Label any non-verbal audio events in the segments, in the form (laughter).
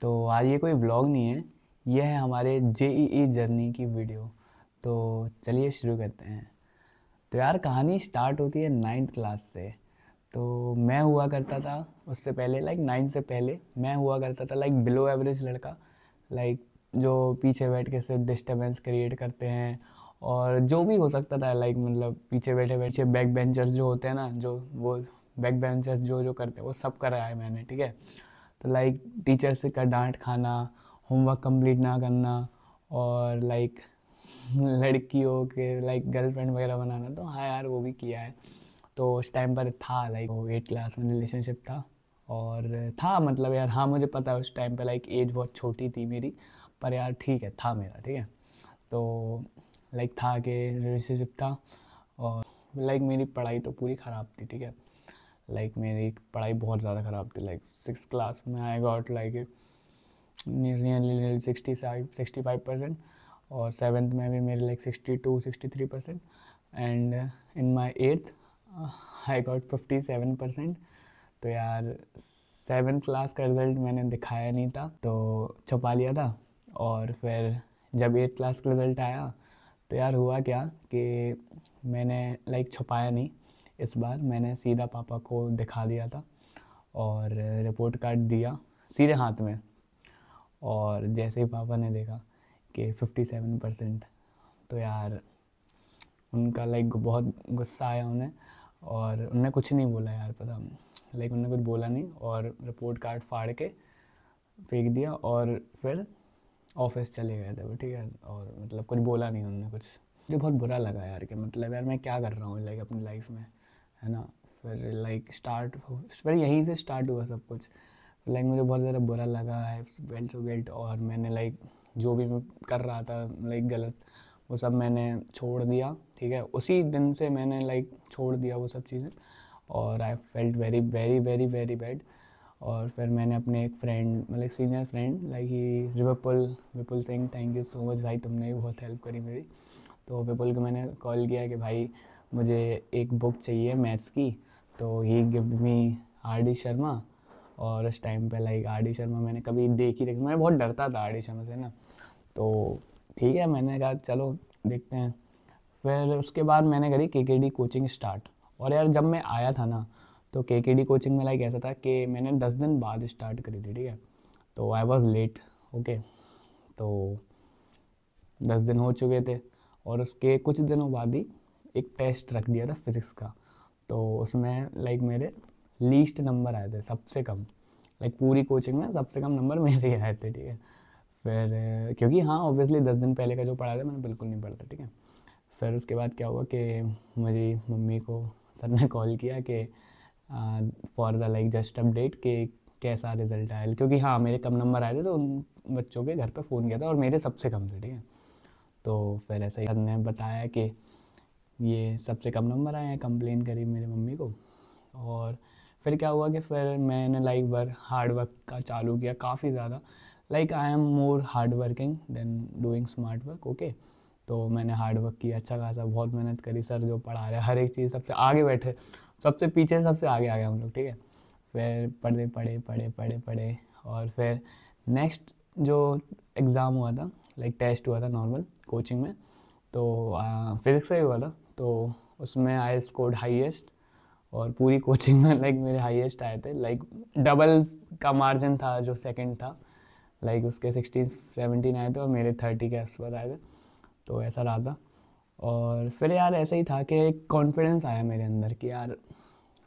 तो आज ये कोई ब्लॉग नहीं है ये है हमारे जे ई जर्नी की वीडियो तो चलिए शुरू करते हैं तो यार कहानी स्टार्ट होती है नाइन्थ क्लास से तो मैं हुआ करता था उससे पहले लाइक नाइन्थ से पहले मैं हुआ करता था लाइक बिलो एवरेज लड़का लाइक जो पीछे बैठ के सिर्फ डिस्टर्बेंस क्रिएट करते हैं और जो भी हो सकता था लाइक मतलब पीछे बैठे बैठे बैक बेंचर्स जो होते हैं ना जो वो बैक बेंचर्स जो जो करते हैं वो सब कर रहा है मैंने ठीक है तो लाइक टीचर से का डांट खाना होमवर्क कंप्लीट ना करना और लाइक (laughs) लड़कियों के लाइक गर्लफ्रेंड वगैरह बनाना तो हाँ यार वो भी किया है तो उस टाइम पर था लाइक वो एट क्लास में रिलेशनशिप था और था मतलब यार हाँ मुझे पता है उस टाइम पे लाइक एज बहुत छोटी थी मेरी पर यार ठीक है था मेरा ठीक है तो लाइक था कि रिलेशनशिप था और लाइक मेरी पढ़ाई तो पूरी ख़राब थी ठीक है लाइक like, मेरी पढ़ाई बहुत ज़्यादा ख़राब थी लाइक सिक्स क्लास में I got like nearly sixty five sixty five percent और सेवन्थ में भी मेरे like sixty two sixty three percent and in my eighth I got fifty seven percent तो यार सेवन क्लास का रिज़ल्ट मैंने दिखाया नहीं था तो छुपा लिया था और फिर जब एट क्लास का रिज़ल्ट आया तो यार हुआ क्या कि मैंने लाइक छुपाया नहीं इस बार मैंने सीधा पापा को दिखा दिया था और रिपोर्ट कार्ड दिया सीधे हाथ में और जैसे ही पापा ने देखा कि फिफ्टी सेवन परसेंट तो यार उनका लाइक बहुत गुस्सा आया उन्हें और उन्हें कुछ नहीं बोला यार पता लाइक उन्होंने कुछ बोला नहीं और रिपोर्ट कार्ड फाड़ के फेंक दिया और फिर ऑफिस चले गए थे वो ठीक है और मतलब कुछ बोला नहीं उन्होंने कुछ मुझे बहुत बुरा लगा यार कि मतलब यार मैं क्या कर रहा हूँ लाइक अपनी लाइफ में है ना फिर लाइक स्टार्ट फिर यहीं से स्टार्ट हुआ सब कुछ लाइक मुझे बहुत ज़्यादा बुरा लगा है वेल सो गेट और मैंने लाइक जो भी मैं कर रहा था लाइक गलत वो सब मैंने छोड़ दिया ठीक है उसी दिन से मैंने लाइक छोड़ दिया वो सब चीज़ें और I felt very very very very bad और फिर मैंने अपने एक फ्रेंड मतलब सीनियर फ्रेंड लाइक ही Vipul Vipul Singh thank you so much भाई तुमने भी बहुत हेल्प करी मेरी तो विपुल को मैंने कॉल किया कि भाई मुझे एक बुक चाहिए मैथ्स की तो he give me R D Sharma और उस टाइम पे लाइक आर डी शर्मा मैंने कभी देखी देखी मैं बहुत डरता था आर डी शर्मा से ना तो ठीक है मैंने कहा चलो देखते हैं फिर उसके बाद मैंने करी के के डी कोचिंग स्टार्ट और यार जब मैं आया था ना तो के के डी कोचिंग में लाइक ऐसा था कि मैंने दस दिन बाद स्टार्ट करी थी ठीक है तो आई वॉज लेट ओके तो दस दिन हो चुके थे और उसके कुछ दिनों बाद ही एक टेस्ट रख दिया था फिज़िक्स का तो उसमें लाइक मेरे लीस्ट नंबर आए थे सबसे कम लाइक पूरी कोचिंग में सबसे कम नंबर मेरे ही आए थे ठीक है फिर क्योंकि हाँ ऑब्वियसली दस दिन पहले का जो पढ़ा था मैंने बिल्कुल नहीं पढ़ा ठीक है फिर उसके बाद क्या हुआ कि मेरी मम्मी को सर ने कॉल किया कि for the like just update कि कैसा रिजल्ट आया क्योंकि हाँ मेरे कम नंबर आए थे तो उन बच्चों के घर पर फ़ोन किया था और मेरे सबसे कम थे ठीक है तो फिर ऐसे ही सर ने बताया कि ये सबसे कम नंबर आया कंप्लेन करी मेरे मम्मी को और फिर क्या हुआ कि फिर मैंने लाइक वर्क हार्ड वर्क का चालू किया काफ़ी ज़्यादा like I am more hard working than doing smart work okay तो मैंने हार्ड वर्क किया अच्छा खासा बहुत मेहनत करी सर जो पढ़ा रहे हर एक चीज़ सबसे आगे बैठे सबसे पीछे सबसे आगे आ गए हम लोग ठीक है फिर पढ़े पढ़े पढ़े पढ़े पढ़े और फिर नेक्स्ट जो एग्ज़ाम हुआ था लाइक टेस्ट हुआ था नॉर्मल कोचिंग में तो फिज़िक्स से ही हुआ था तो उसमें आई स्कोर्ड हाईएस्ट और पूरी कोचिंग में लाइक मेरे हाईएस्ट आए थे लाइक डबल्स का मार्जिन था जो सेकंड था लाइक उसके सिक्सटीन सेवनटीन आए थे और मेरे थर्टी के आसपास आए थे तो ऐसा रहा था और फिर यार ऐसा ही था कि एक कॉन्फिडेंस आया मेरे अंदर कि यार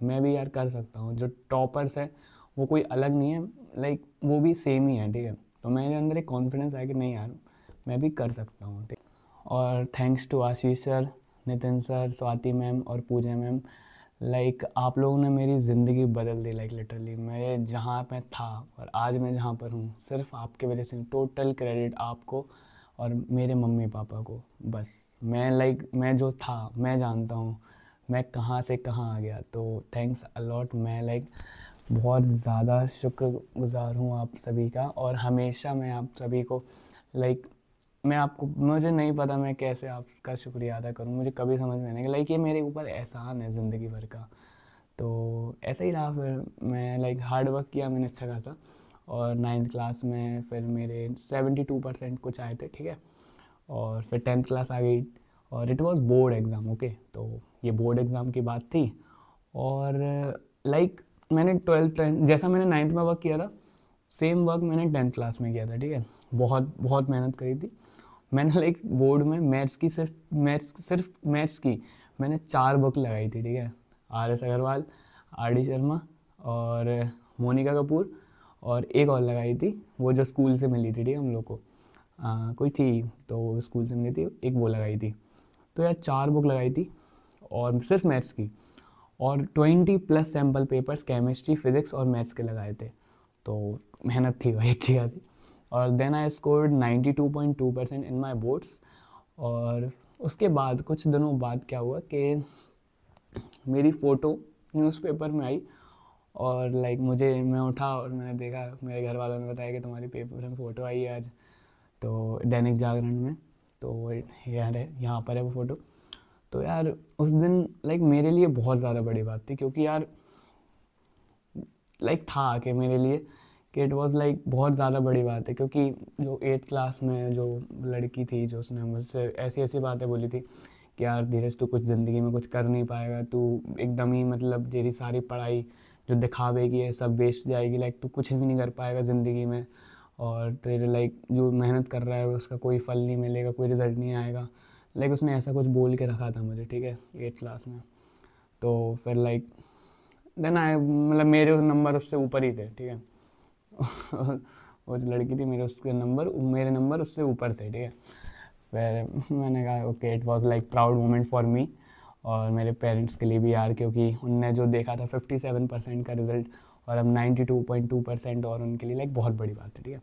मैं भी यार कर सकता हूँ जो टॉपर्स है वो कोई अलग नहीं है लाइक वो भी सेम ही है ठीक है तो मेरे अंदर एक कॉन्फिडेंस आया कि नहीं यार मैं भी कर सकता हूँ ठीक और thanks to Ashish sir Nitin sir Swati ma'am और पूजा मैम लाइक like, आप लोगों ने मेरी ज़िंदगी बदल दी लाइक लिटरली मैं जहाँ पे था और आज मैं जहाँ पर हूँ सिर्फ आपके वजह से टोटल क्रेडिट आपको और मेरे मम्मी पापा को बस मैं लाइक like, मैं जो था मैं जानता हूँ मैं कहाँ से कहाँ आ गया तो थैंक्स अलॉट मैं लाइक बहुत ज़्यादा शुक्रगुजार हूँ आप सभी का और हमेशा मैं आप सभी को लाइक मैं आपको मुझे नहीं पता मैं कैसे आपका शुक्रिया अदा करूँ मुझे कभी समझ में नहीं लाइक ये मेरे ऊपर एहसान है ज़िंदगी भर का तो ऐसा ही रहा फिर मैं लाइक हार्ड वर्क किया मैंने अच्छा खासा और नाइन्थ क्लास में फिर मेरे सेवेंटी टू परसेंट कुछ आए थे ठीक है और फिर टेंथ क्लास आ गई और it was board exam okay तो ये बोर्ड एग्ज़ाम की बात थी और लाइक like, मैंने ट्वेल्थ जैसा मैंने नाइन्थ में वर्क किया था सेम वर्क मैंने टेंथ क्लास में किया था ठीक है बहुत बहुत मेहनत करी थी मैंने लाइक बोर्ड में मैथ्स की सिर्फ मैथ्स सिर्फ मैथ्स की मैंने चार बुक लगाई थी ठीक है R S Agarwal R D Sharma और मोनिका कपूर और एक और लगाई थी वो जो स्कूल से मिली थी ठीक है हम लोग को आ, कोई थी तो स्कूल से मिली थी एक वो लगाई थी तो यार चार बुक लगाई थी और सिर्फ मैथ्स की और twenty plus sample papers chemistry physics और मैथ्स के लगाए थे तो मेहनत थी भाई अच्छी खासी और then I scored 92.2 percent in my boards और उसके बाद कुछ दिनों बाद क्या हुआ कि मेरी फ़ोटो न्यूज़पेपर में आई और लाइक मुझे मैं उठा और मैंने देखा मेरे घर वालों ने बताया कि तुम्हारी पेपर में फ़ोटो आई है आज तो दैनिक जागरण में तो यार है यहाँ पर है वो फ़ोटो तो यार उस दिन लाइक मेरे लिए बहुत ज़्यादा बड़ी बात थी क्योंकि यार लाइक था कि मेरे लिए कि इट वाज लाइक बहुत ज़्यादा बड़ी बात है क्योंकि जो एट्थ क्लास में जो लड़की थी जो उसने मुझसे ऐसी ऐसी बातें बोली थी कि यार धीरज तू कुछ ज़िंदगी में कुछ कर नहीं पाएगा तू एकदम ही मतलब तेरी सारी पढ़ाई जो दिखावे की है सब वेस्ट जाएगी लाइक तू कुछ भी नहीं कर पाएगा ज़िंदगी में और तेरे लाइक जो मेहनत कर रहा है उसका कोई फल नहीं मिलेगा कोई रिज़ल्ट नहीं आएगा लाइक उसने ऐसा कुछ बोल के रखा था मुझे ठीक है एट क्लास में तो फिर लाइक देन आई मतलब मेरे नंबर उससे ऊपर ही थे ठीक है वो जो लड़की थी मेरे उसके नंबर मेरे नंबर उससे ऊपर थे ठीक है फिर मैंने कहा okay it was like proud moment for me और मेरे पेरेंट्स के लिए भी यार क्योंकि उनने जो देखा था फिफ्टी सेवन परसेंट का रिज़ल्ट और अब ninety two point two percent और उनके लिए लाइक बहुत बड़ी बात है ठीक है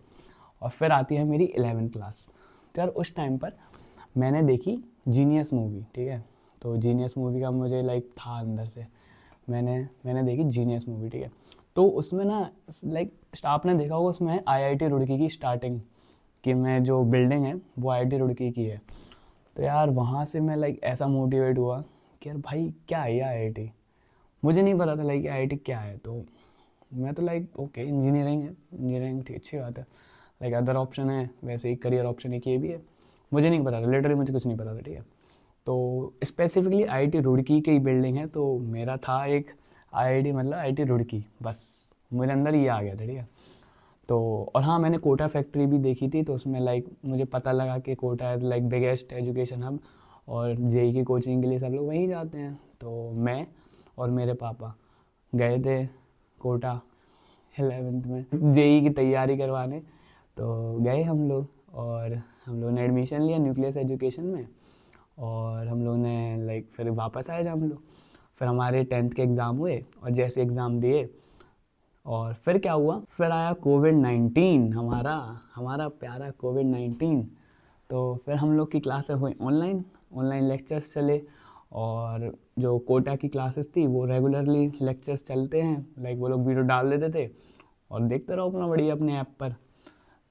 और फिर आती है मेरी एलेवेंथ क्लास तो यार उस टाइम पर मैंने देखी जीनियस मूवी ठीक है तो जीनियस मूवी का मुझे लाइक था अंदर से मैंने मैंने देखी जीनियस मूवी ठीक है तो उसमें ना लाइक आपने देखा होगा उसमें आईआईटी रुड़की की स्टार्टिंग कि मैं जो बिल्डिंग है वो आईआईटी रुड़की की है तो यार वहाँ से मैं लाइक ऐसा मोटिवेट हुआ कि यार भाई क्या है आई मुझे नहीं पता था लाइक आई क्या है तो मैं तो लाइक ओके इंजीनियरिंग है इंजीनियरिंग ठीक अच्छी बात है लाइक अदर ऑप्शन है वैसे ही करियर ऑप्शन एक ये भी है मुझे नहीं पता था लिटरली मुझे कुछ नहीं पता था ठीक है तो स्पेसिफिकली आई टी रुड़की की बिल्डिंग है तो मेरा था एक आई मतलब आई टी रुड़की बस मेरे अंदर ये आ गया था ठीक है तो और हाँ मैंने कोटा फैक्ट्री भी देखी थी तो उसमें लाइक मुझे पता लगा कि Kota is like biggest education hub और जेई e e की कोचिंग के लिए सब लोग वहीं जाते हैं तो मैं और मेरे पापा गए थे कोटा एलेवेंथ में जेई e की तैयारी करवाने तो गए हम लोग और हम लोग ने एडमिशन लिया न्यूक्लियस एजुकेशन में और हम लोग ने लाइक फिर वापस आए जब हम लोग फिर हमारे टेंथ के एग्ज़ाम हुए और जैसे एग्ज़ाम दिए और फिर क्या हुआ फिर आया कोविड नाइन्टीन हमारा हमारा प्यारा कोविड नाइन्टीन तो फिर हम लोग की क्लासें हुई ऑनलाइन ऑनलाइन लेक्चर्स चले और जो कोटा की क्लासेस थी वो रेगुलरली लेक्चर्स चलते हैं लाइक वो लोग वीडियो डाल देते थे और देखते रहो अपना बढ़िया अपने ऐप पर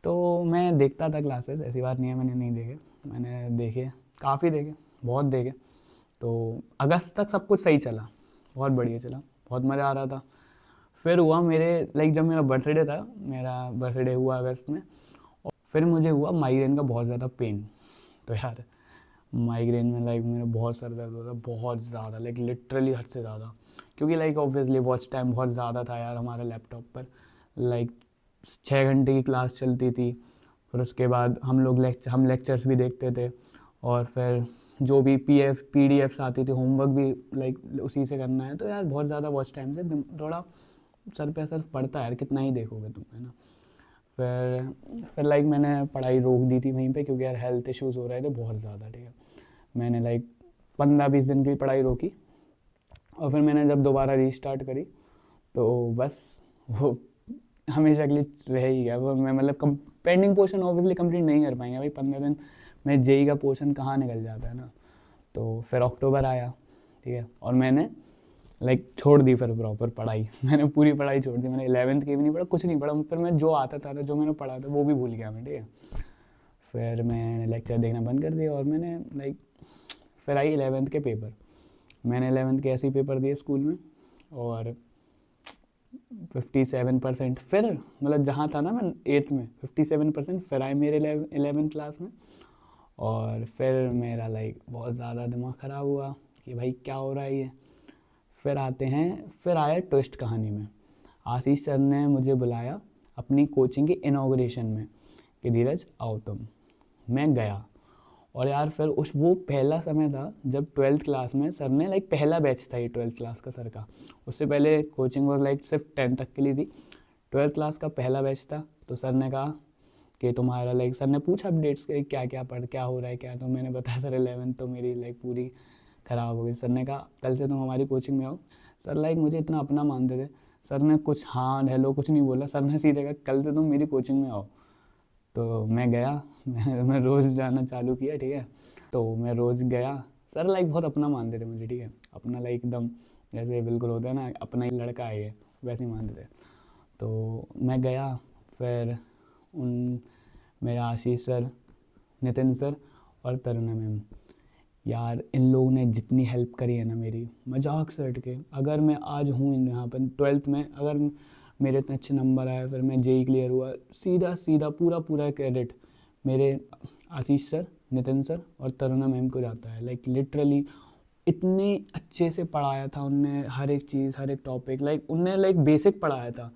तो मैं देखता था क्लासेस ऐसी बात नहीं है मैंने नहीं देखे मैंने देखे काफ़ी देखे बहुत देखे तो अगस्त तक सब कुछ सही चला बहुत बढ़िया चला बहुत मज़ा आ रहा था फिर हुआ मेरे लाइक जब मेरा बर्थडे था मेरा बर्थडे हुआ अगस्त में और फिर मुझे हुआ माइग्रेन का बहुत ज़्यादा पेन तो यार माइग्रेन में लाइक मेरा बहुत सर दर्द होता बहुत ज़्यादा लाइक लिटरली हद से ज़्यादा क्योंकि लाइक ऑब्वियसली वॉच टाइम बहुत ज़्यादा था यार हमारे लैपटॉप पर लाइक छः घंटे की क्लास चलती थी फिर उसके बाद हम लोग लेक्चर हम लेक्चर्स भी देखते थे और फिर जो भी P F P D Fs आती थी होमवर्क भी लाइक उसी से करना है तो यार बहुत ज़्यादा वॉच टाइम से थोड़ा सर पे असर पड़ता है यार कितना ही देखोगे तुम है ना फिर फिर लाइक मैंने पढ़ाई रोक दी थी वहीं पे क्योंकि यार हेल्थ इश्यूज़ हो रहे थे बहुत ज़्यादा ठीक है मैंने लाइक पंद्रह बीस दिन की पढ़ाई रोकी और फिर मैंने जब दोबारा रीस्टार्ट करी तो बस वो हमेशा के लिए रह ही गया मैं मतलब कम पेंडिंग पोर्शन ऑब्वियसली कंप्लीट नहीं कर पाएंगे भाई पंद्रह दिन में जेई e e का पोर्शन कहाँ निकल जाता है ना तो फिर अक्टूबर आया ठीक है और मैंने लाइक छोड़ दी फिर प्रॉपर पढ़ाई (laughs) मैंने पूरी पढ़ाई छोड़ दी मैंने इलेवंथ की भी नहीं पढ़ा कुछ नहीं पढ़ा फिर मैं जो आता था जो मैंने पढ़ा था वो भी भूल गया मैं ठीक है फिर मैंने लेक्चर देखना बंद कर दिया और मैंने लाइक फिर आई एलेवंथ के पेपर मैंने एलेवंथ के ऐसे ही पेपर दिए स्कूल में और फिफ्टी सेवन परसेंट फिर मतलब जहाँ था ना मैं एट्थ में फिफ्टी सेवन परसेंट फिर आए मेरे एलेवेंथ क्लास में और फिर मेरा लाइक बहुत ज़्यादा दिमाग ख़राब हुआ कि भाई क्या हो रहा है ये फिर आते हैं फिर आया ट्विस्ट कहानी में आशीष सर ने मुझे बुलाया अपनी कोचिंग के इनाग्रेशन में कि धीरज आओ तुम मैं गया और यार फिर उस वो पहला समय था जब ट्वेल्थ क्लास में सर ने लाइक पहला बैच था ये ट्वेल्थ क्लास का सर का उससे पहले कोचिंग वॉज लाइक सिर्फ टेंथ तक के लिए थी ट्वेल्थ क्लास का पहला बैच था तो सर ने कहा कि तुम्हारा लाइक सर ने पूछा अपडेट्स के क्या क्या पढ़ क्या हो रहा है क्या तो मैंने बताया सर एलेवेंथ तो मेरी लाइक पूरी ख़राब हो गई सर ने कहा कल से तुम हमारी कोचिंग में आओ सर लाइक मुझे इतना अपना मानते थे सर ने कुछ हाँ हेलो कुछ नहीं बोला सर ने सीधे कहा कल से तुम मेरी कोचिंग में आओ तो मैं गया (laughs) मैं रोज़ जाना चालू किया ठीक है तो मैं रोज़ गया सर लाइक बहुत अपना मानते थे मुझे ठीक है अपना लाइक एकदम जैसे बिल्कुल होता है ना अपना ही लड़का है ये वैसे ही मानते थे तो मैं गया फिर उन मेरा आशीष सर नितिन सर और तरुणा मैम यार इन लोगों ने जितनी हेल्प करी है ना मेरी मजाक से हट के अगर मैं आज हूँ यहाँ पर ट्वेल्थ में अगर मेरे इतने अच्छे नंबर आए फिर मैं जेई क्लियर e हुआ सीधा सीधा पूरा पूरा क्रेडिट मेरे आशीष सर नितिन सर और तरुणा मैम को जाता है लाइक like, लिटरली इतने अच्छे से पढ़ाया था उनने हर एक चीज़ हर एक टॉपिक लाइक उनने लाइक बेसिक पढ़ाया था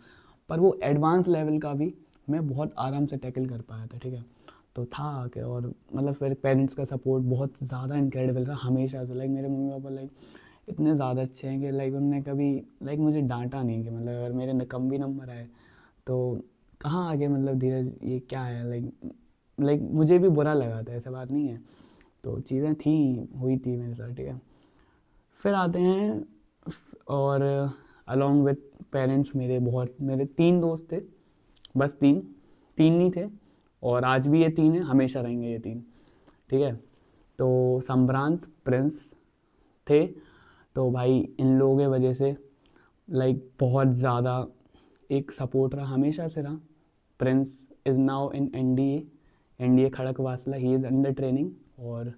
पर वो एडवांस लेवल का भी मैं बहुत आराम से टैकल कर पाया था ठीक है तो था आके और मतलब फिर पेरेंट्स का सपोर्ट बहुत ज़्यादा इनक्रेडिबल था हमेशा से लाइक मेरे मम्मी पापा लाइक इतने ज़्यादा अच्छे हैं कि लाइक उनने कभी लाइक मुझे डांटा नहीं कि मतलब अगर मेरे कम भी नंबर आए तो कहाँ आके मतलब धीरज ये क्या है लाइक लाइक मुझे भी बुरा लगा था ऐसा बात नहीं है तो चीज़ें थी हुई थी मेरे साथ ठीक है फिर आते हैं और अलॉन्ग विथ पेरेंट्स मेरे बहुत मेरे तीन दोस्त थे बस तीन तीन ही थे और आज भी ये तीन है हमेशा रहेंगे ये तीन ठीक है तो संभ्रांत प्रिंस थे तो भाई इन लोगों के वजह से लाइक बहुत ज़्यादा एक सपोर्ट रहा हमेशा से रहा Prince is now in N D A N D A Khadakwasla he is under training और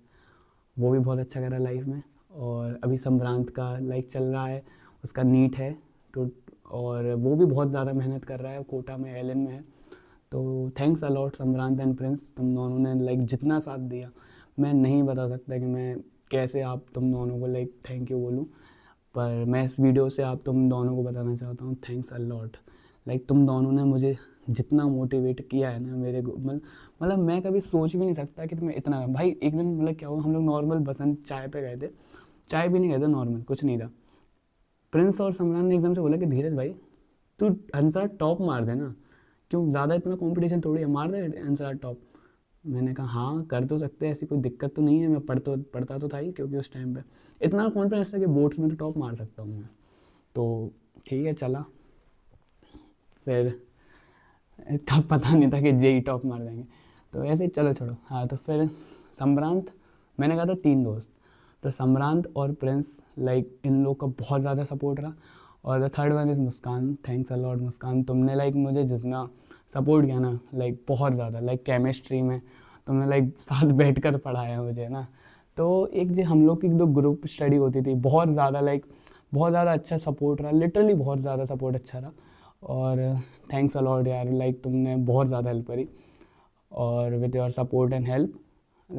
वो भी बहुत अच्छा कर रहा है लाइफ में और अभी संभ्रांत का लाइक चल रहा है उसका नीट है तो और वो भी बहुत ज़्यादा मेहनत कर रहा है कोटा में एल में है तो thanks a lot Samrant and Prince तुम दोनों ने लाइक जितना साथ दिया मैं नहीं बता सकता कि मैं कैसे आप तुम दोनों को लाइक थैंक यू बोलूँ पर मैं इस वीडियो से आप तुम दोनों को बताना चाहता हूँ थैंक्स अलॉट लाइक तुम दोनों ने मुझे जितना मोटिवेट किया है ना मेरे को मतलब, मतलब मैं कभी सोच भी नहीं सकता कि तुम्हें इतना भाई एक दिन मतलब क्या हुआ हम लोग नॉर्मल बसंत चाय पे गए थे चाय भी नहीं गए थे नॉर्मल कुछ नहीं था प्रिंस और समरान ने एकदम से बोला कि धीरज भाई तू हंसा टॉप मार देना क्यों ज़्यादा इतना कॉम्पिटिशन थोड़ी है मार दे आंसर आर टॉप मैंने कहा हाँ कर तो सकते हैं ऐसी कोई दिक्कत तो नहीं है मैं पढ़ तो पढ़ता तो था ही क्योंकि उस टाइम पर इतना कॉन्फिडेंस था कि बोर्ड्स में तो टॉप मार सकता हूँ मैं तो ठीक है चला फिर तब पता नहीं था कि जे ही टॉप मार देंगे तो ऐसे ही चलो छोड़ो हाँ तो फिर सम्रांत मैंने कहा था तीन दोस्त तो सम्रांत और प्रिंस लाइक इन लोग का बहुत ज़्यादा सपोर्ट रहा और the third one is Muskan thanks a lot Muskan तुमने लाइक like, मुझे जितना सपोर्ट किया ना लाइक like, बहुत ज़्यादा लाइक like, केमिस्ट्री में तुमने लाइक साथ बैठ कर पढ़ाया मुझे ना तो एक जो हम लोग की जो ग्रुप स्टडी होती थी बहुत ज़्यादा लाइक बहुत ज़्यादा अच्छा सपोर्ट रहा लिटरली बहुत ज़्यादा सपोर्ट अच्छा रहा और थैंक्स अलॉट यार लाइक तुमने बहुत ज़्यादा हेल्प करी और with your support and help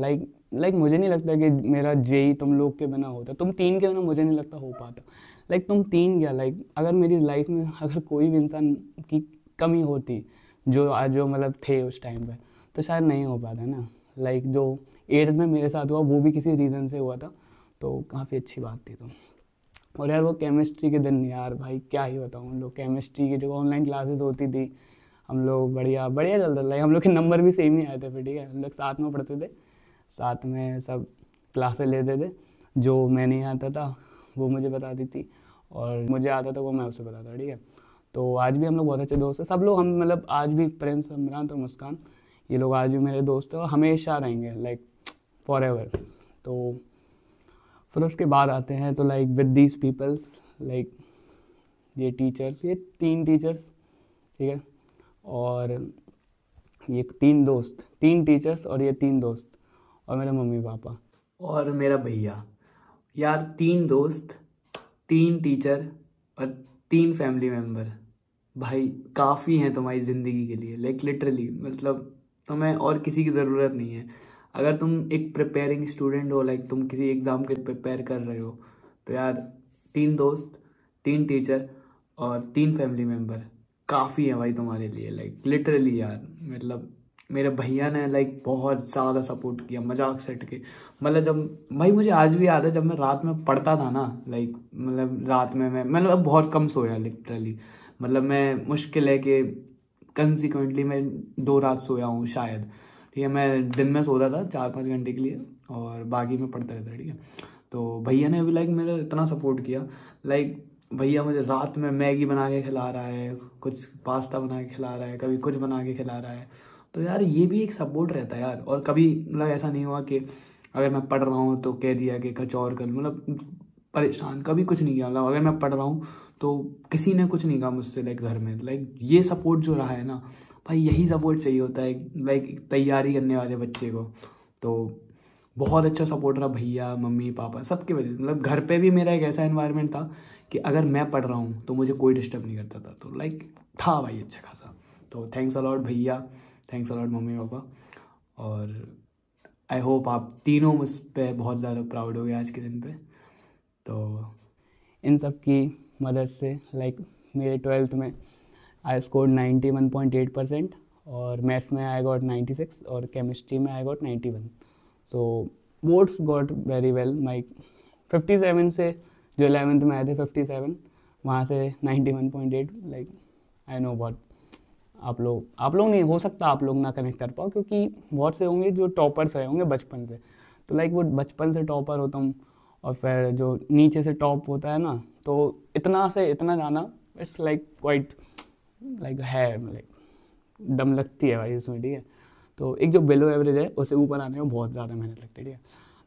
like like मुझे नहीं लगता कि मेरा जेई e तुम लोग के बिना होता तुम तीन के बिना मुझे नहीं लगता हो पाता लाइक तुम तीन क्या लाइक अगर मेरी लाइफ में अगर कोई भी इंसान की कमी होती जो आज जो मतलब थे उस टाइम पर तो शायद नहीं हो पाता ना लाइक जो एट्थ में मेरे साथ हुआ वो भी किसी रीज़न से हुआ था तो काफ़ी अच्छी बात थी तो और यार वो केमिस्ट्री के दिन यार भाई क्या ही बताऊँ हम लोग केमिस्ट्री की जो ऑनलाइन क्लासेस होती थी हम लोग बढ़िया बढ़िया चलता था हम लोग के नंबर भी सेम ही आए थे फिर ठीक है हम लोग साथ में पढ़ते थे साथ में सब क्लासेस लेते थे जो मैं नहीं आता था वो मुझे बताती थी और मुझे आता था वो मैं उसे बताता ठीक है तो आज भी हम लोग बहुत अच्छे दोस्त हैं सब लोग हम मतलब आज भी प्रिंस इमरान और मुस्कान ये लोग आज भी मेरे दोस्त हैं और हमेशा रहेंगे लाइक फॉर एवर तो फिर उसके बाद आते हैं तो like with these peoples like ये टीचर्स ये तीन टीचर्स ठीक है और ये तीन दोस्त तीन टीचर्स और ये तीन दोस्त और मेरे मम्मी पापा और मेरा भैया यार तीन दोस्त तीन टीचर और तीन फैमिली मेम्बर भाई काफ़ी हैं तुम्हारी ज़िंदगी के लिए लाइक लिटरली मतलब तुम्हें और किसी की ज़रूरत नहीं है अगर तुम एक प्रिपेयरिंग स्टूडेंट हो लाइक तुम किसी एग्ज़ाम के प्रिपेयर कर रहे हो तो यार तीन दोस्त तीन टीचर और तीन फैमिली मेम्बर काफ़ी है भाई तुम्हारे लिए लाइक लिटरली यार मतलब मेरे भैया ने लाइक बहुत ज़्यादा सपोर्ट किया मजाक सेट के मतलब जब भाई मुझे आज भी याद है जब मैं रात में पढ़ता था ना लाइक मतलब रात में मैं मतलब बहुत कम सोया लिटरली मतलब मैं मुश्किल है कि कंसिक्वेंटली मैं दो रात सोया हूँ शायद ठीक है मैं दिन में सोता था चार पाँच घंटे के लिए और बाकी मैं पढ़ता रहता ठीक है तो भैया ने भी लाइक मेरा इतना सपोर्ट किया लाइक भैया मुझे रात में मैगी बना के खिला रहा है कुछ पास्ता बना के खिला रहा है कभी कुछ बना के खिला रहा है तो यार ये भी एक सपोर्ट रहता है यार और कभी मतलब ऐसा नहीं हुआ कि अगर मैं पढ़ रहा हूँ तो कह दिया कि कुछ और कर मतलब परेशान कभी कुछ नहीं किया मतलब अगर मैं पढ़ रहा हूँ तो किसी ने कुछ नहीं कहा मुझसे लाइक घर में लाइक ये सपोर्ट जो रहा है ना भाई यही सपोर्ट चाहिए होता है लाइक तैयारी करने वाले बच्चे को तो बहुत अच्छा सपोर्ट रहा भैया मम्मी पापा सबके वजह मतलब घर पे भी मेरा एक ऐसा इन्वायरमेंट था कि अगर मैं पढ़ रहा हूँ तो मुझे कोई डिस्टर्ब नहीं करता था तो लाइक था भाई अच्छा खासा तो थैंक्स अलॉट भैया थैंक्स अलॉट मम्मी पापा और आई होप आप तीनों मुझ पर बहुत ज़्यादा प्राउड हो गए आज के दिन पे तो इन सब की मदद से लाइक मेरे ट्वेल्थ में I score ninety one point eight percent और मैथ्स में आई गॉट नाइन्टी सिक्स और केमिस्ट्री में I got ninety one so what's got very well my seven से जो एलेवेंथ में आए थे फिफ्टी सेवन वहाँ से ninety one point eight like I know what आप लोग आप लोग नहीं हो सकता आप लोग ना कनेक्ट कर पाओ क्योंकि बहुत से होंगे जो टॉपर्स रहे होंगे बचपन से तो लाइक वो बचपन से टॉपर होता हूँ और फिर जो नीचे से टॉप होता है ना तो इतना से इतना जाना इट्स लाइक क्वाइट लाइक है लाइक दम लगती है भाई उसमें ठीक है तो एक जो बिलो एवरेज है उसे ऊपर आने में बहुत ज़्यादा मेहनत लगती है ठीक है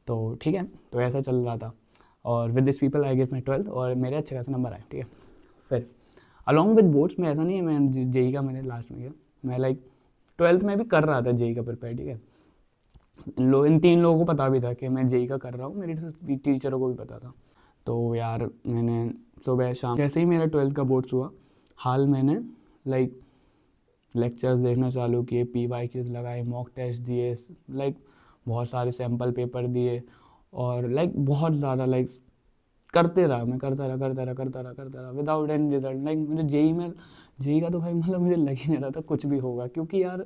तो ठीक है तो ऐसा चल रहा था और with this people I get my twelfth और मेरे अच्छे खासे नंबर आए ठीक है फिर अलॉन्ग विद बोर्ड्स में ऐसा नहीं है मैं जेई e e का मैंने लास्ट में किया मैं लाइक ट्वेल्थ में भी कर रहा था जेई e का प्रिपेयर ठीक है इन इन तीन लोगों को पता भी था कि मैं जेई का कर रहा हूँ मेरे टीचरों को भी पता था तो यार मैंने सुबह शाम जैसे ही मेरा ट्वेल्थ का बोर्ड्स हुआ हाल मैंने लाइक लेक्चर्स देखना चालू किए पी वाई क्यूज लगाए मॉक टेस्ट दिए लाइक बहुत सारे सैम्पल पेपर दिए और लाइक बहुत ज़्यादा लाइक करते रहा मैं करता रहा करता रहा करता रहा करता रहा विदाउट एनी रिजल्ट लाइक मुझे जेई में जेई का तो भाई मतलब मुझे लग ही नहीं रहा था कुछ भी होगा क्योंकि यार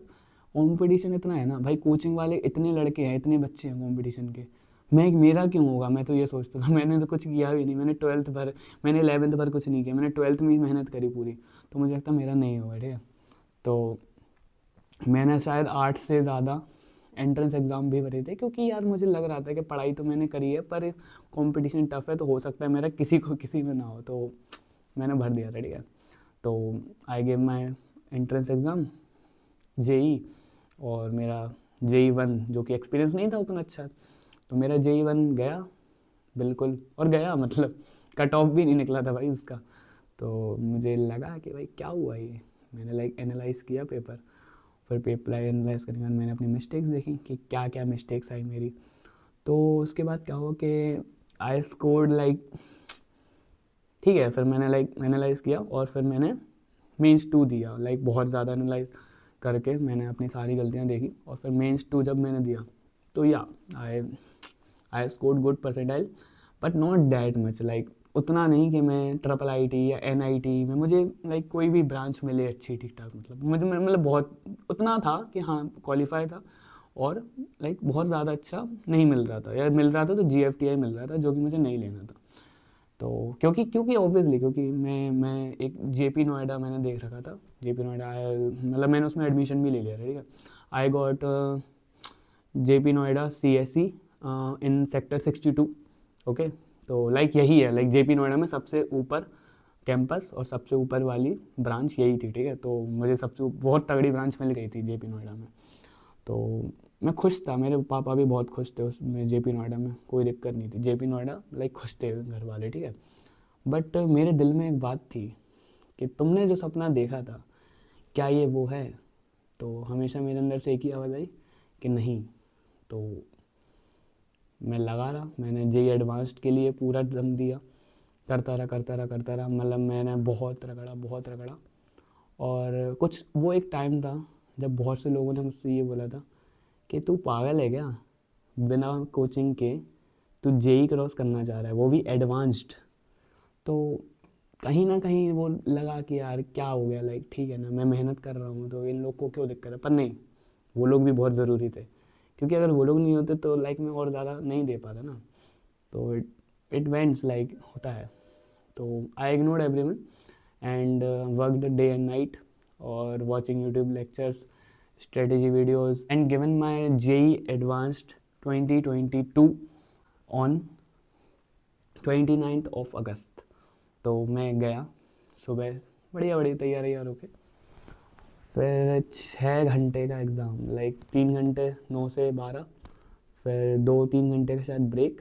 कॉम्पिटिशन इतना है ना भाई कोचिंग वाले इतने लड़के हैं इतने बच्चे हैं कॉम्पिटिशन के मैं मेरा क्यों होगा मैं तो ये सोचता था मैंने तो कुछ किया भी नहीं मैंने ट्वेल्थ भर मैंने इलेवेंथ भर कुछ नहीं किया मैंने ट्वेल्थ में ही मेहनत करी पूरी तो मुझे लगता मेरा नहीं होगा ठीक है तो मैंने शायद आर्ट्स से ज़्यादा एंट्रेंस एग्ज़ाम भी भरे थे क्योंकि यार मुझे लग रहा था कि पढ़ाई तो मैंने करी है पर कंपटीशन टफ है तो हो सकता है मेरा किसी को किसी में ना हो तो मैंने भर दिया है तो I gave my entrance exam J E और मेरा जेई वन e जो कि एक्सपीरियंस नहीं था उतना अच्छा तो मेरा जेई वन e गया बिल्कुल और गया मतलब कट ऑफ भी नहीं निकला था भाई उसका तो मुझे लगा कि भाई क्या हुआ ये मैंने लाइक एनालाइज किया पेपर फिर पेपर एनालाइज करने के बाद मैंने अपनी मिस्टेक्स देखी कि क्या क्या मिस्टेक्स आई मेरी तो उसके बाद क्या हुआ कि आई स्कोर्ड लाइक ठीक है फिर मैंने लाइक एनालाइज़ किया और फिर मैंने मेंस टू दिया लाइक बहुत ज़्यादा एनालाइज करके मैंने अपनी सारी गलतियाँ देखी और फिर मेंस टू जब मैंने दिया तो yeah I I scored good percentile but not that much like उतना नहीं कि मैं ट्रिपल आईटी या एनआईटी में मुझे लाइक कोई भी ब्रांच मिले अच्छी ठीक ठाक मतलब मुझे मतलब बहुत उतना था कि हाँ क्वालिफाई था और लाइक बहुत ज़्यादा अच्छा नहीं मिल रहा था या मिल रहा था तो जी मिल रहा था जो कि मुझे नहीं लेना था तो क्योंकि क्योंकि ऑब्वियसली क्योंकि मैं मैं एक जे पी नोएडा मैंने देख रखा था जे पी नोएडा मतलब मैंने उसमें एडमिशन भी ले लिया था ठीक है I got J P Noida C S C in sector sixty two okay तो लाइक यही है लाइक जेपी नोएडा में सबसे ऊपर कैंपस और सबसे ऊपर वाली ब्रांच यही थी ठीक है तो मुझे सबसे बहुत तगड़ी ब्रांच मिल गई थी जेपी नोएडा में तो मैं खुश था मेरे पापा भी बहुत खुश थे उसमें जे पी नोएडा में कोई दिक्कत नहीं थी जे पी नोएडा लाइक खुश थे घर वाले ठीक है बट मेरे दिल में एक बात थी कि तुमने जो सपना देखा था क्या ये वो है तो हमेशा मेरे अंदर से एक ही आवाज़ आई कि नहीं तो मैं लगा रहा मैंने जे एडवांस्ड के लिए पूरा दम दिया करता रहा करता रहा करता रहा मतलब मैंने बहुत रगड़ा बहुत रगड़ा और कुछ वो एक टाइम था जब बहुत से लोगों ने मुझसे ये बोला था कि तू पागल है क्या बिना कोचिंग के तू जेई क्रॉस e करना चाह रहा है वो भी एडवांस्ड तो कहीं ना कहीं वो लगा कि यार क्या हो गया लाइक ठीक है ना मैं मेहनत कर रहा हूँ तो इन लोग को क्यों दिक्कत है पर नहीं वो लोग भी बहुत ज़रूरी थे क्योंकि अगर वो लोग नहीं होते तो लाइक में और ज़्यादा नहीं दे पाता ना तो इट इट वेंट्स लाइक होता है तो I ignore everyone and the day and night और watching YouTube lectures videos and my J E advanced twenty twenty two on twenty ninth of August तो मैं गया सुबह बढ़िया बढ़िया तैयारी यार ओके फिर छः घंटे का एग्ज़ाम लाइक तीन घंटे नौ से बारह फिर दो तीन घंटे का शायद ब्रेक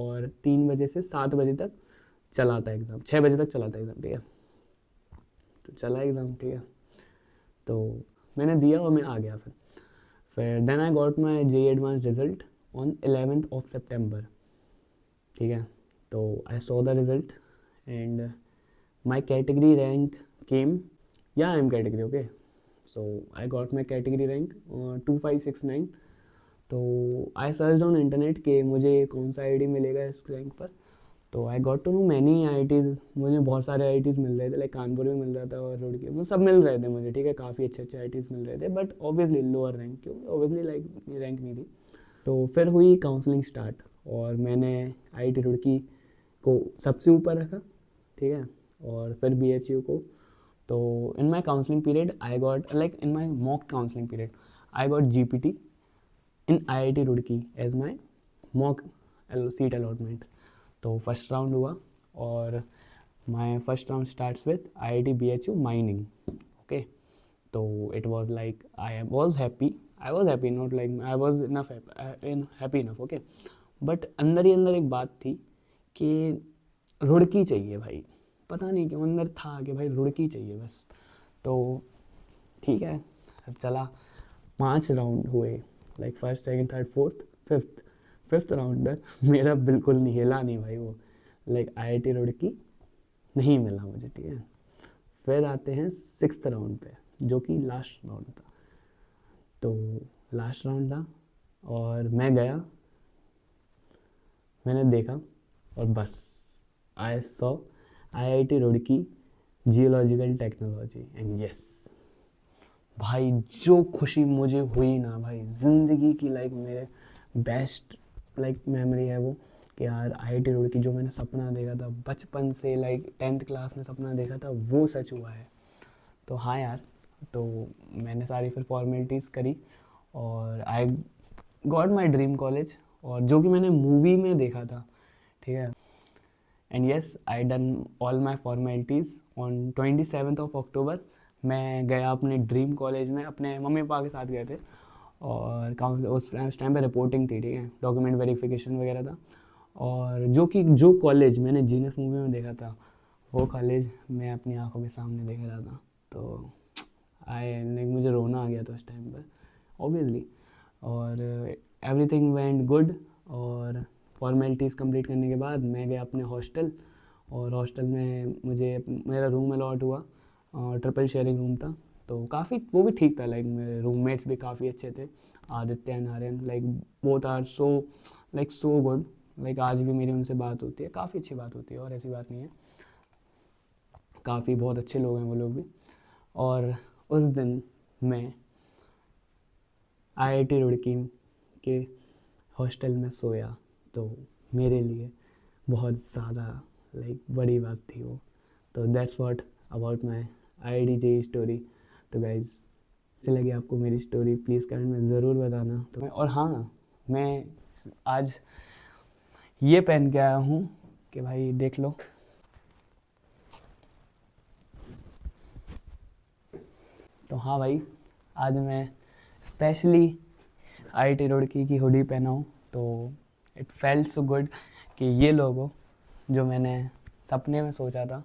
और तीन बजे से सात बजे तक चला था एग्ज़ाम छः बजे तक चला था एग्ज़ाम ठीक है तो चला एग्ज़ाम ठीक है तो मैंने दिया और मैं आ गया फिर फिर then I got my J advance result on eleventh of September ठीक है तो I saw the result and my category rank came yeah I am category okay so I got my category rank two five six nine तो I search on internet कि मुझे कौन सा आई मिलेगा इस रैंक पर तो I got to know many I मुझे बहुत सारे आई मिल रहे थे लाइक कानपुर में मिल रहा था और रुड़की के सब मिल रहे थे मुझे ठीक है काफ़ी अच्छे अच्छे आई मिल रहे थे बट ऑब्वियसली लोअर रैंक क्योंकि ऑब्वियसली लाइक रैंक नहीं थी तो फिर हुई काउंसलिंग स्टार्ट और मैंने आई रुड़की को सबसे ऊपर रखा ठीक है और फिर बी को तो in my counselling period I got like in my mock counselling period I got G P T in I I T Roorkee as my mock seat allotment तो फर्स्ट राउंड हुआ और my first round start with I I T B H U mining okay तो it was like I was happy I was happy not like I was enough happy enough okay but अंदर ही अंदर एक बात थी कि रुड़की चाहिए भाई पता नहीं क्यों अंदर था कि भाई रुड़की चाहिए बस तो ठीक है अब चला पाँच राउंड हुए like first second third fourth fifth fifth round मेरा बिल्कुल नहीं हिला नहीं भाई वो like I I T Roorkee नहीं मिला मुझे ठीक है फिर आते हैं सिक्स राउंड पे जो कि लास्ट राउंड था तो लास्ट राउंड था और मैं गया मैंने देखा और बस आई सॉ आईआईटी की जियोलॉजिकल टेक्नोलॉजी एंड यस भाई जो खुशी मुझे हुई ना भाई ज़िंदगी की लाइक मेरे बेस्ट लाइक मेमोरी है वो कि यार आई टी रोड की जो मैंने सपना देखा था बचपन से लाइक टेंथ क्लास में सपना देखा था वो सच हुआ है तो हाँ यार तो मैंने सारी फिर फॉर्मेलिटीज़ करी और I got my dream college और जो कि मैंने मूवी में देखा था ठीक है and yes I done all my formalities on twenty seventh of October मैं गया अपने ड्रीम कॉलेज में अपने मम्मी पापा के साथ गए थे और काउंसिल उस उस टाइम पर रिपोर्टिंग थी ठीक है डॉक्यूमेंट वेरीफिकेशन वगैरह था और जो कि जो कॉलेज मैंने जीनस मूवी में देखा था वो कॉलेज मैं अपनी आंखों के सामने देख रहा था तो आई लाइक मुझे रोना आ गया था उस टाइम पर ऑब्वियसली और एवरीथिंग वेंट गुड और फॉर्मेलिटीज़ कंप्लीट करने के बाद मैं गया अपने हॉस्टल और हॉस्टल में मुझे मेरा रूम अलॉट हुआ और ट्रिपल शेयरिंग रूम था तो काफ़ी वो भी ठीक था लाइक मेरे रूममेट्स भी काफ़ी अच्छे थे Aditya Narayan like both are so like so good like आज भी मेरी उनसे बात होती है काफ़ी अच्छी बात होती है और ऐसी बात नहीं है काफ़ी बहुत अच्छे लोग हैं वो लोग भी और उस दिन मैं आई टी रुड़की के हॉस्टल में सोया तो मेरे लिए बहुत ज़्यादा लाइक बड़ी बात थी वो तो that's what about my I D J story तो गाइज अच्छी लगी आपको मेरी स्टोरी प्लीज़ कमेंट में ज़रूर बताना तो मैं और हाँ मैं आज ये पहन के आया हूँ कि भाई देख लो तो हाँ भाई आज मैं स्पेशली आई टी रोड की, की हुडी पहना हूँ तो इट फेल्ट सो गुड कि ये लोगो जो मैंने सपने में सोचा था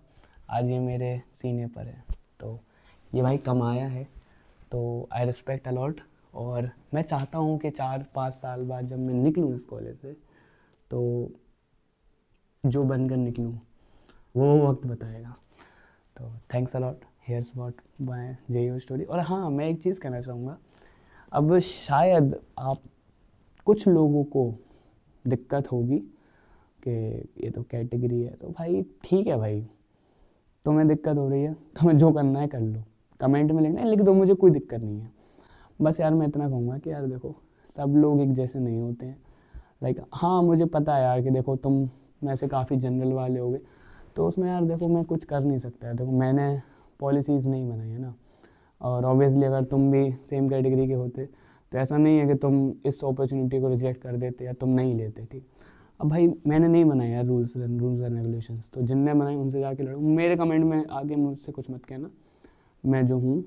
आज ये मेरे सीने पर है तो ये भाई कमाया है तो आई रिस्पेक्ट अलॉट और मैं चाहता हूँ कि चार पाँच साल बाद जब मैं निकलूँ इस कॉलेज से तो जो बनकर निकलूँ वो वक्त बताएगा तो thanks a lot here's what by J U story और हाँ मैं एक चीज़ कहना चाहूँगा अब शायद आप कुछ लोगों को दिक्कत होगी कि ये तो कैटेगरी है तो भाई ठीक है भाई तुम्हें दिक्कत हो रही है तुम्हें जो करना है कर लो कमेंट में लिखना है लिख दो मुझे कोई दिक्कत नहीं है बस यार मैं इतना कहूँगा कि यार देखो सब लोग एक जैसे नहीं होते हैं लाइक हाँ मुझे पता है यार कि देखो तुम मैं से काफ़ी जनरल वाले हो गए तो उसमें यार देखो मैं कुछ कर नहीं सकता है देखो मैंने पॉलिसीज़ नहीं बनाई है ना और ऑब्वियसली अगर तुम भी सेम कैटेगरी के होते तो ऐसा नहीं है कि तुम इस अपॉर्चुनिटी को रिजेक्ट कर देते या तुम नहीं लेते ठीक अब भाई मैंने नहीं बनाया यार रूल्स रूल्स एंड रेगुलेशन तो जिनने बनाए उनसे जाके लड़ो मेरे कमेंट में आगे मुझसे कुछ मत कहना मैं जो हूँ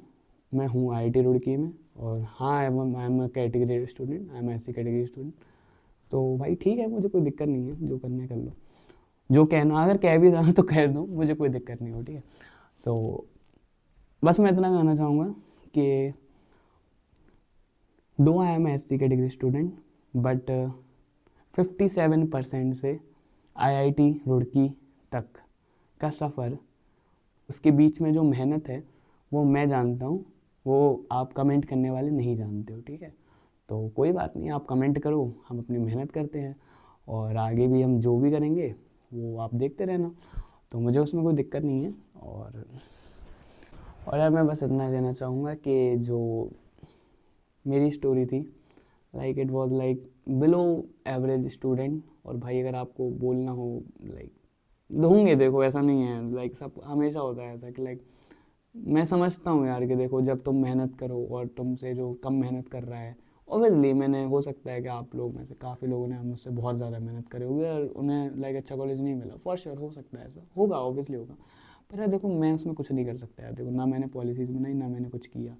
मैं हूँ आई टी रुड़की में और हाँ I am I am a category student I am S C category student तो भाई ठीक है मुझे कोई दिक्कत नहीं है जो करना है कर लो जो कहना अगर कह भी रहा तो कह दो मुझे कोई दिक्कत नहीं हो ठीक है सो so, बस मैं इतना कहना चाहूँगा कि दो आई एम एस सी के degree student but fifty seven percent से आई आई टी रुड़की तक का सफ़र उसके बीच में जो मेहनत है वो मैं जानता हूँ वो आप कमेंट करने वाले नहीं जानते हो ठीक है तो कोई बात नहीं आप कमेंट करो हम अपनी मेहनत करते हैं और आगे भी हम जो भी करेंगे वो आप देखते रहना तो मुझे उसमें कोई दिक्कत नहीं है और और यार मैं बस इतना देना चाहूँगा कि जो मेरी स्टोरी थी like it was like below average student और भाई अगर आपको बोलना हो लाइक होंगे देखो ऐसा नहीं है लाइक सब हमेशा होता है ऐसा कि लाइक मैं समझता हूँ यार कि देखो जब तुम मेहनत करो और तुमसे जो कम मेहनत कर रहा है ओबियसली मैंने हो सकता है कि आप लोग में से काफ़ी लोगों ने मुझसे बहुत ज़्यादा मेहनत करी होगी और उन्हें लाइक अच्छा कॉलेज नहीं मिला फॉर श्योर हो सकता है ऐसा होगा ऑब्वियसली होगा पर यार देखो मैं उसमें कुछ नहीं कर सकता यार देखो ना मैंने पॉलिसीज़ बनाई ना मैंने कुछ किया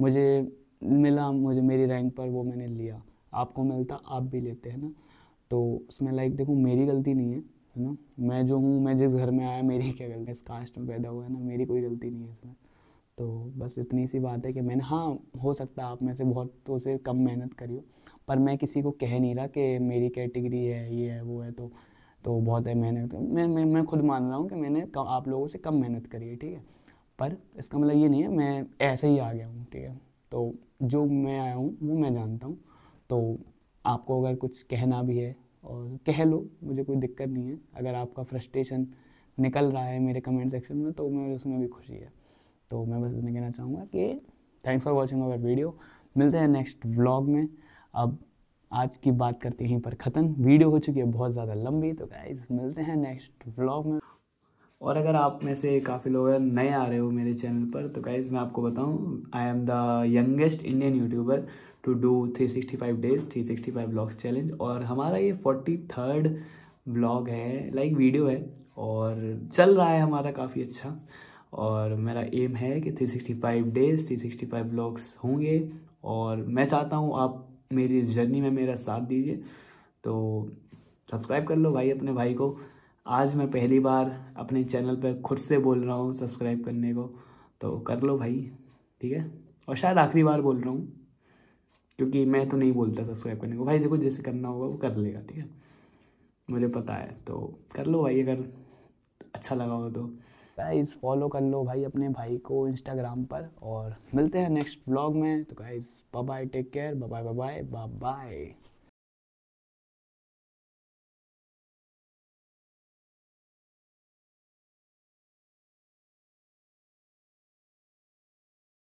मुझे मिला मुझे मेरी रैंक पर वो मैंने लिया आपको मिलता आप भी लेते हैं ना तो उसमें लाइक देखो मेरी गलती नहीं है है ना मैं जो हूँ मैं जिस घर में आया मेरी क्या गलती इस कास्ट में पैदा हुआ है ना मेरी कोई गलती नहीं है इसमें तो बस इतनी सी बात है कि मैंने हाँ हो सकता है आप में से बहुत तो से कम मेहनत करी हो पर मैं किसी को कह नहीं रहा कि मेरी कैटेगरी है ये है वो है तो तो बहुत है मेहनत मैं मैं मैं खुद मान रहा हूँ कि मैंने आप लोगों से कम मेहनत करी है ठीक है पर इसका मतलब ये नहीं है मैं ऐसे ही आ गया हूँ ठीक है तो जो मैं आया हूँ वो मैं जानता हूँ तो आपको अगर कुछ कहना भी है और कह लो मुझे कोई दिक्कत नहीं है अगर आपका फ्रस्ट्रेशन निकल रहा है मेरे कमेंट सेक्शन में तो मैं उसमें भी खुशी है तो मैं बस इतना कहना चाहूँगा कि thanks for watching our video मिलते हैं नेक्स्ट व्लॉग में अब आज की बात करते हैं यहीं पर ख़त्म वीडियो हो चुकी है बहुत ज़्यादा लंबी तो गाइज मिलते हैं नेक्स्ट व्लॉग में और अगर आप में से काफ़ी लोग नए आ रहे हो मेरे चैनल पर तो गाइज मैं आपको बताऊं I am the youngest Indian YouTuber to do 365 days 365 vlogs challenge और हमारा ये फोर्टी थर्ड ब्लॉग है लाइक वीडियो है और चल रहा है हमारा काफ़ी अच्छा और मेरा एम है कि 365 डेज 365 ब्लॉग्स होंगे और मैं चाहता हूँ आप मेरी इस जर्नी में मेरा साथ दीजिए तो सब्सक्राइब कर लो भाई अपने भाई को आज मैं पहली बार अपने चैनल पर खुद से बोल रहा हूँ सब्सक्राइब करने को तो कर लो भाई ठीक है और शायद आखिरी बार बोल रहा हूँ क्योंकि मैं तो नहीं बोलता सब्सक्राइब करने को भाई देखो जैसे करना होगा वो कर लेगा ठीक है मुझे पता है तो कर लो भाई अगर अच्छा लगा हो तो गाइज फॉलो कर लो भाई अपने भाई को इंस्टाग्राम पर और मिलते हैं नेक्स्ट ब्लॉग में तो guys bye bye take care bye bye bye bye